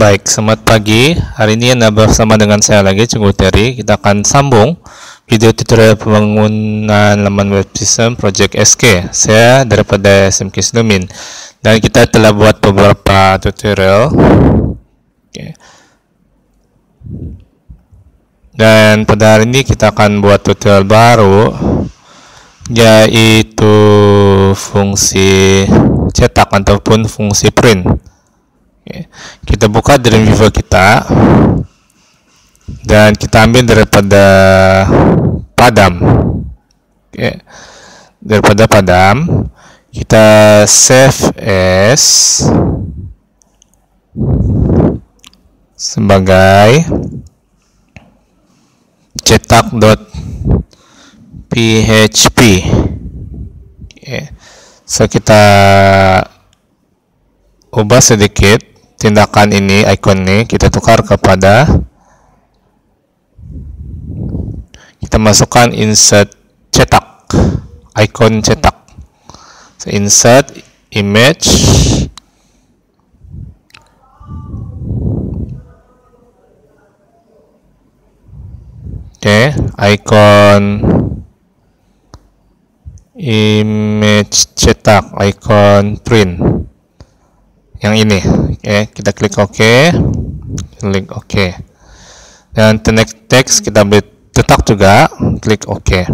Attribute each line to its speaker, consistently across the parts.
Speaker 1: Baik, selamat pagi. Hari ini Anda bersama dengan saya lagi, Cenggul Terry. Kita akan sambung video tutorial pembangunan laman web system Project SK. Saya daripada SMK Sinumin. Dan kita telah buat beberapa tutorial. Oke. Dan pada hari ini kita akan buat tutorial baru yaitu fungsi cetak ataupun fungsi print kita buka Dreamweaver kita dan kita ambil daripada padam Oke. daripada padam kita save as sebagai cetak.php Oke. so kita ubah sedikit tindakan ini icon ini kita tukar kepada kita masukkan insert cetak icon cetak so, insert image oke okay, icon image cetak icon print yang ini ya kita klik OK klik OK dan the next text kita beri tetap juga klik OK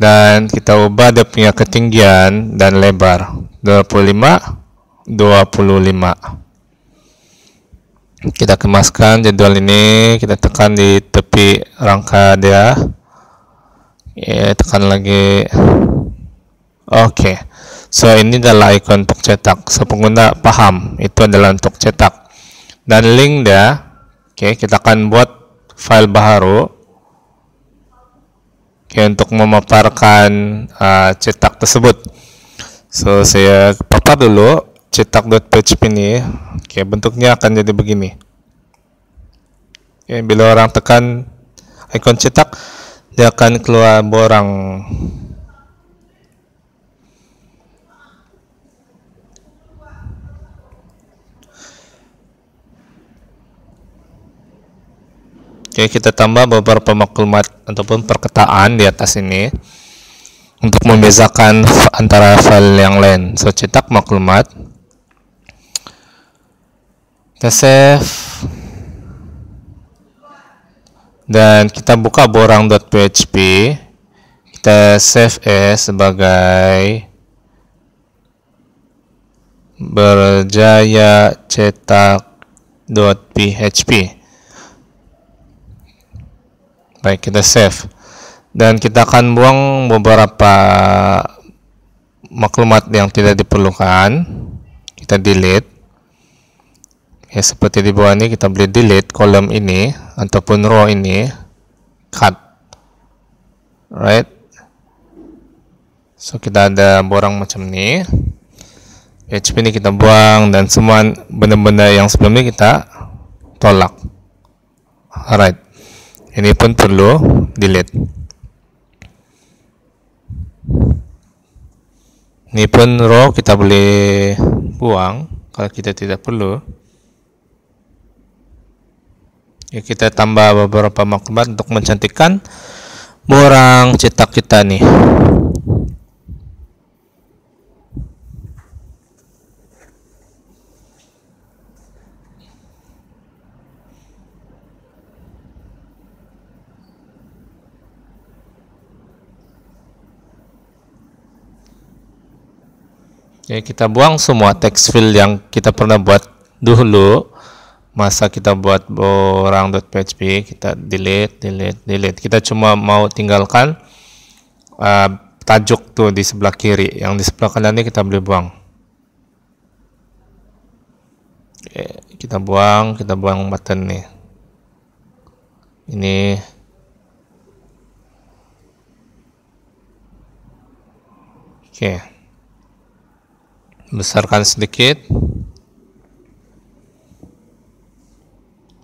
Speaker 1: dan kita ubah dia punya ketinggian dan lebar 25 25 kita kemaskan jadwal ini kita tekan di tepi rangka dia ya tekan lagi oke okay. So ini adalah ikon untuk cetak. So pengguna paham itu adalah untuk cetak. Dan link dia, oke okay, kita akan buat file baru. Oke okay, untuk memaparkan uh, cetak tersebut. So saya papar dulu cetak.php ini. Oke okay, bentuknya akan jadi begini. Oke bila orang tekan ikon cetak dia akan keluar borang Oke, kita tambah beberapa maklumat ataupun perkataan di atas ini untuk membezakan antara file yang lain. So, cetak maklumat. Kita save. Dan kita buka borang.php. Kita save as eh sebagai berjaya cetak.php baik kita save dan kita akan buang beberapa maklumat yang tidak diperlukan kita delete ya seperti di bawah ini kita boleh delete kolom ini ataupun row ini cut right so kita ada borang macam ini HP ini kita buang dan semua benda-benda yang sebelumnya kita tolak alright ini pun perlu delete ini pun row kita boleh buang kalau kita tidak perlu ya kita tambah beberapa maklumat untuk mencantikkan borang cetak kita nih Oke, kita buang semua text field yang kita pernah buat dulu. Masa kita buat borang.php, kita delete, delete, delete. Kita cuma mau tinggalkan uh, tajuk tuh di sebelah kiri. Yang di sebelah kanan ini kita boleh buang. Oke, kita buang, kita buang button nih. Ini Oke. Okay besarkan sedikit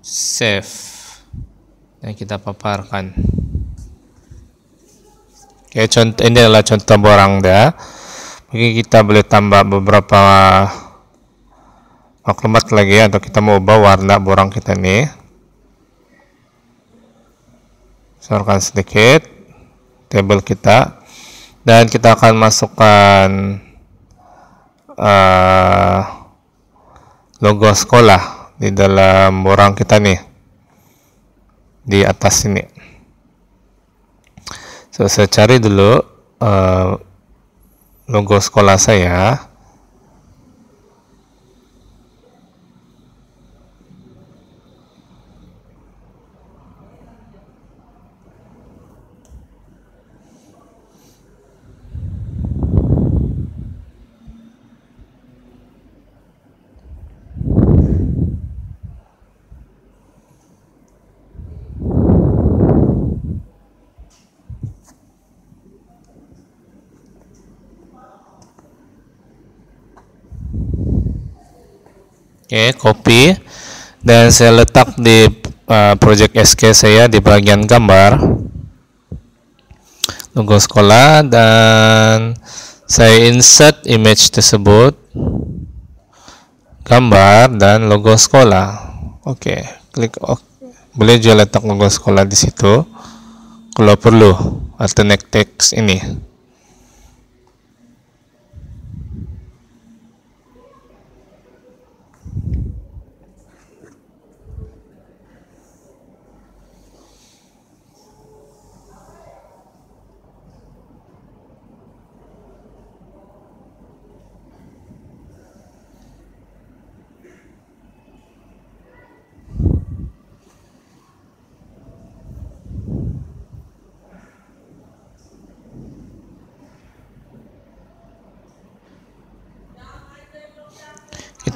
Speaker 1: save dan kita paparkan oke contoh ini adalah contoh borang ya mungkin kita boleh tambah beberapa maklumat lagi atau kita mau ubah warna borang kita ini besarkan sedikit table kita dan kita akan masukkan uh, logo sekolah di dalam borang kita nih di atas sini so saya cari dulu uh, logo sekolah saya Oke, okay, copy dan saya letak di uh, project SK saya di bagian gambar logo sekolah dan saya insert image tersebut gambar dan logo sekolah. Oke, okay, klik OK. Boleh juga letak logo sekolah di situ kalau perlu alternate text ini.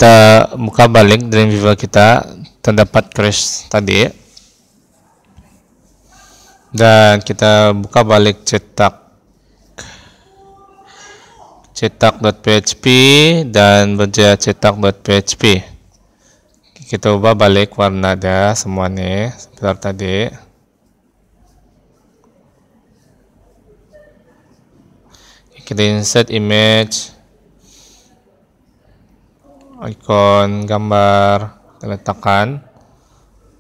Speaker 1: kita buka balik Dreamweaver kita terdapat crash tadi dan kita buka balik cetak cetak.php dan berjaya cetak.php kita ubah balik warna ada semuanya sebentar tadi kita insert image ikon gambar letakkan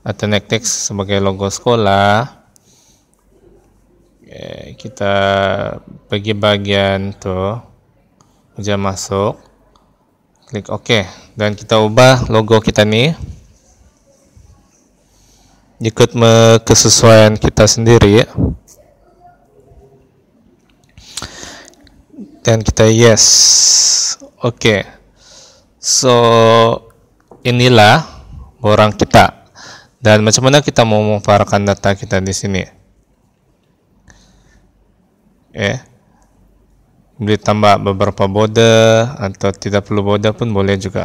Speaker 1: atau Text sebagai logo sekolah kita pergi bagian tuh jam masuk klik OK dan kita ubah logo kita nih ikut kesesuaian kita sendiri dan kita yes oke okay. So inilah orang kita. Dan macam mana kita mau memaparkan data kita di sini? Ya. eh Yeah. tambah beberapa border atau tidak perlu border pun boleh juga.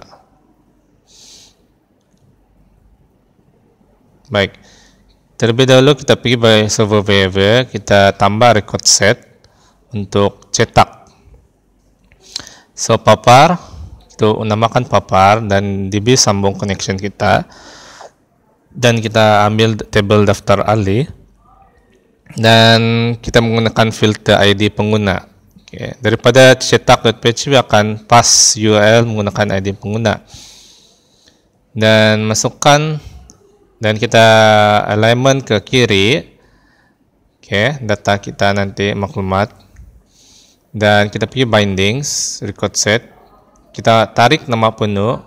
Speaker 1: Baik. Terlebih dahulu kita pergi by server behavior, kita tambah record set untuk cetak. So papar itu namakan papar dan DB sambung connection kita dan kita ambil table daftar ahli dan kita menggunakan filter ID pengguna okay. daripada cetak.php akan pass URL menggunakan ID pengguna dan masukkan dan kita alignment ke kiri oke okay, data kita nanti maklumat dan kita pilih bindings record set kita tarik nama penuh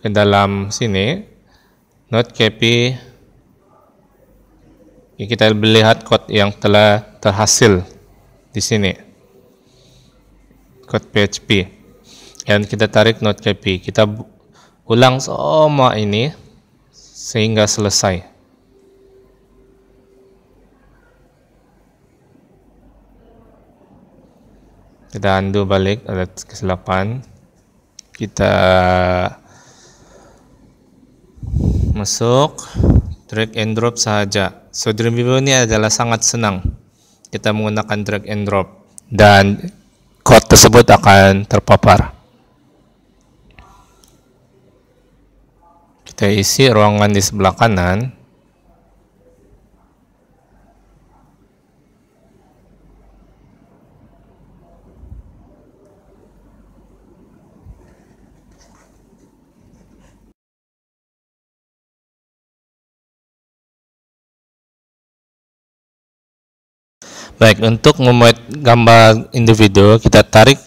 Speaker 1: ke dalam sini not copy kita lihat code yang telah terhasil di sini code PHP dan kita tarik not copy kita ulang semua ini sehingga selesai kita undo balik alat kesilapan kita masuk drag and drop saja so Dreamweaver ini adalah sangat senang kita menggunakan drag and drop dan code tersebut akan terpapar kita isi ruangan di sebelah kanan Baik, untuk membuat gambar individu, kita tarik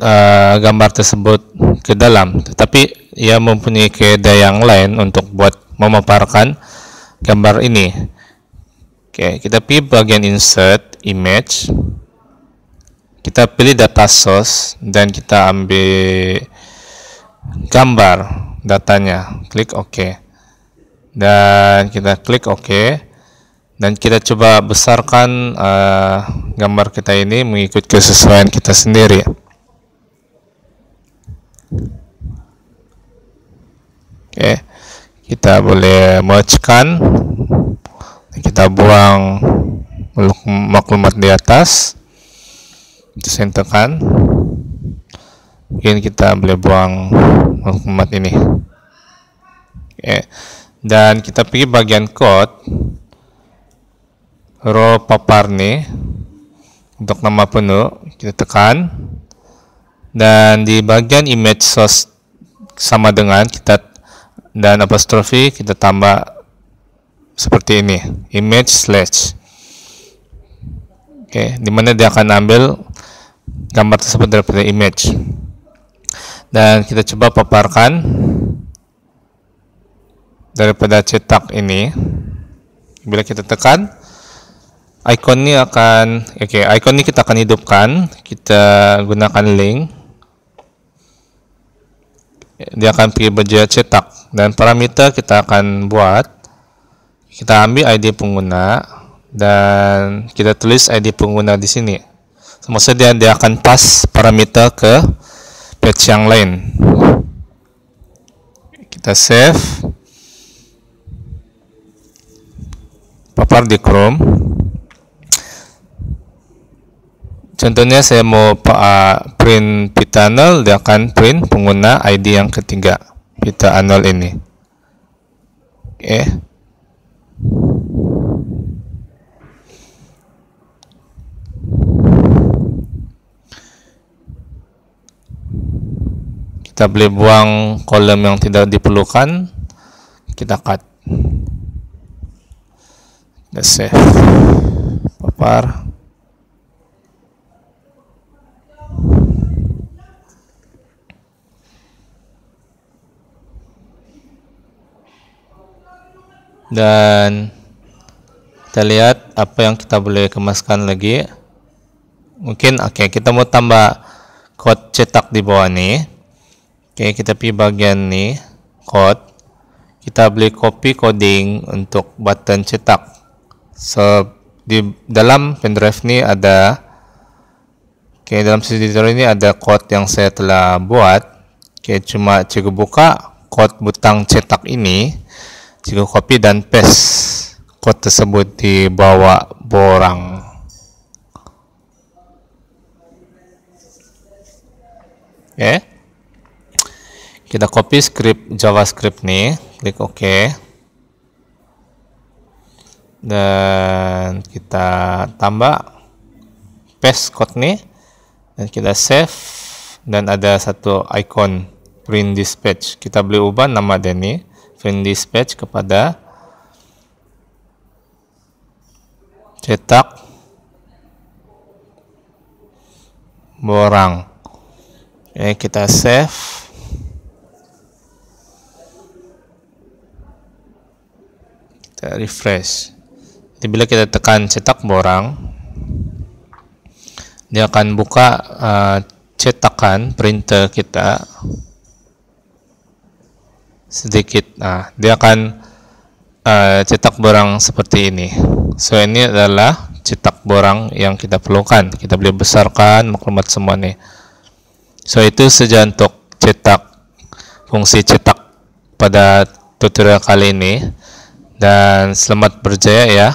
Speaker 1: uh, gambar tersebut ke dalam. Tetapi ia mempunyai keadaan yang lain untuk buat memaparkan gambar ini. Oke, kita pilih bagian insert, image. Kita pilih data source dan kita ambil gambar datanya. Klik OK. Dan kita klik OK dan kita coba besarkan uh, gambar kita ini mengikut kesesuaian kita sendiri oke okay. kita boleh kan kita buang maklumat di atas terus yang tekan mungkin kita boleh buang maklumat ini oke okay. dan kita pergi bagian code Ro Paparni untuk nama penuh kita tekan dan di bagian image source sama dengan kita dan apostrofi kita tambah seperti ini image slash oke okay, dimana dia akan ambil gambar tersebut daripada image dan kita coba paparkan daripada cetak ini bila kita tekan icon ini akan oke okay, icon ini kita akan hidupkan kita gunakan link dia akan pilih baja cetak dan parameter kita akan buat kita ambil ID pengguna dan kita tulis ID pengguna di sini maksudnya dia akan pas parameter ke page yang lain kita save papar di Chrome Contohnya saya mau ah, print pita nol, dia akan print pengguna ID yang ketiga pita nol ini. Oke. Kita boleh buang kolom yang tidak diperlukan. Kita cut. Let's save. Papar. dan kita lihat apa yang kita boleh kemaskan lagi mungkin oke okay, kita mau tambah code cetak di bawah nih oke okay, kita pilih bagian nih code kita beli copy coding untuk button cetak so di dalam pendrive ini ada oke okay, dalam CD ini ada code yang saya telah buat oke okay, cuma cikgu buka code butang cetak ini jika copy dan paste kot tersebut dibawa borang. Oke. Okay. Kita copy script JavaScript nih, klik OK. Dan kita tambah paste code nih dan kita save dan ada satu icon print dispatch. Kita boleh ubah nama dia nih print dispatch kepada cetak borang Oke, kita save kita refresh jadi bila kita tekan cetak borang dia akan buka uh, cetakan printer kita sedikit. Nah, dia akan uh, cetak borang seperti ini. So ini adalah cetak borang yang kita perlukan. Kita boleh besarkan maklumat semua nih. So itu saja untuk cetak fungsi cetak pada tutorial kali ini. Dan selamat berjaya ya.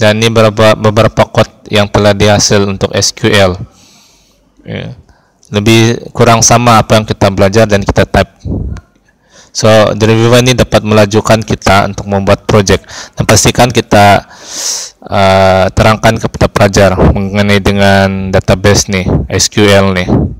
Speaker 1: Dan ini beberapa beberapa kod yang telah dihasil untuk SQL. Ya. lebih kurang sama apa yang kita belajar dan kita type so the ini dapat melajukan kita untuk membuat project dan pastikan kita uh, terangkan kepada pelajar mengenai dengan database nih SQL nih